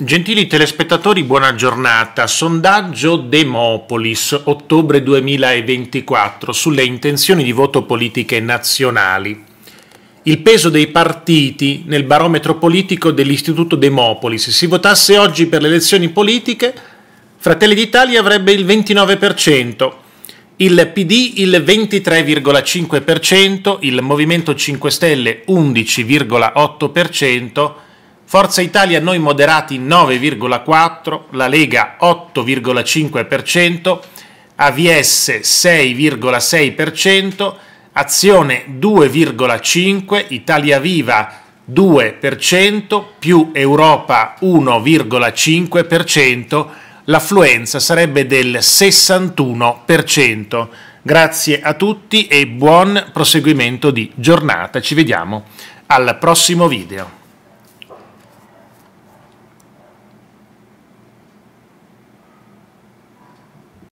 Gentili telespettatori, buona giornata. Sondaggio Demopolis, ottobre 2024, sulle intenzioni di voto politiche nazionali. Il peso dei partiti nel barometro politico dell'Istituto Demopolis. Se si votasse oggi per le elezioni politiche, Fratelli d'Italia avrebbe il 29%, il PD il 23,5%, il Movimento 5 Stelle 11,8%, Forza Italia Noi Moderati 9,4%, la Lega 8,5%, AVS 6,6%, Azione 2,5%, Italia Viva 2%, più Europa 1,5%, l'affluenza sarebbe del 61%. Grazie a tutti e buon proseguimento di giornata. Ci vediamo al prossimo video.